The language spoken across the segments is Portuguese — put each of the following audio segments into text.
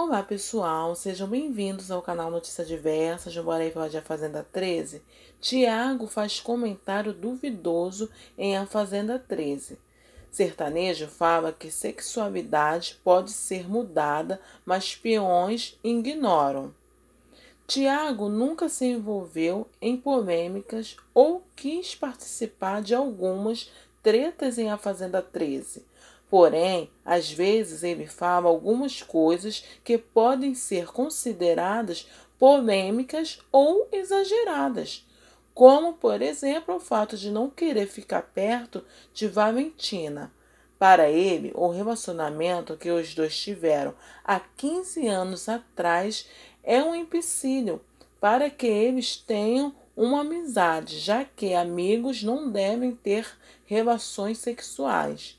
Olá pessoal, sejam bem-vindos ao canal Notícia Diversas de Bora falar de A Fazenda 13. Tiago faz comentário duvidoso em A Fazenda 13. Sertanejo fala que sexualidade pode ser mudada, mas peões ignoram. Tiago nunca se envolveu em polêmicas ou quis participar de algumas tretas em A Fazenda 13 Porém, às vezes ele fala algumas coisas que podem ser consideradas polêmicas ou exageradas, como, por exemplo, o fato de não querer ficar perto de Valentina. Para ele, o relacionamento que os dois tiveram há 15 anos atrás é um empecilho para que eles tenham uma amizade, já que amigos não devem ter relações sexuais.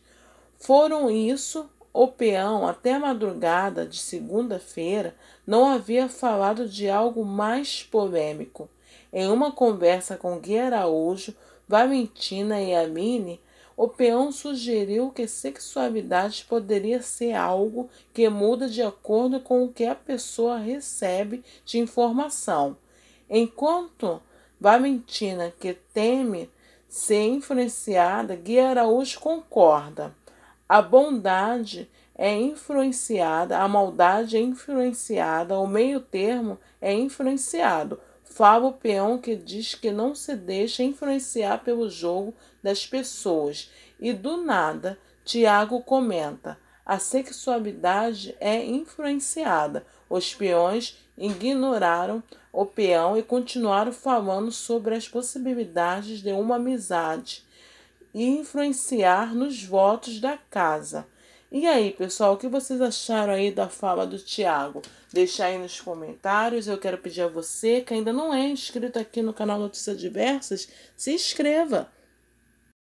Foram isso, o peão, até a madrugada de segunda-feira, não havia falado de algo mais polêmico. Em uma conversa com Gui Araújo, Valentina e Amine, o peão sugeriu que sexualidade poderia ser algo que muda de acordo com o que a pessoa recebe de informação. Enquanto Valentina, que teme ser influenciada, Gui Araújo concorda. A bondade é influenciada, a maldade é influenciada, o meio termo é influenciado. Fala o Peão que diz que não se deixa influenciar pelo jogo das pessoas. E do nada, Tiago comenta, a sexualidade é influenciada. Os peões ignoraram o peão e continuaram falando sobre as possibilidades de uma amizade influenciar nos votos da casa. E aí, pessoal, o que vocês acharam aí da fala do Tiago? Deixa aí nos comentários. Eu quero pedir a você que ainda não é inscrito aqui no canal Notícias Diversas, se inscreva.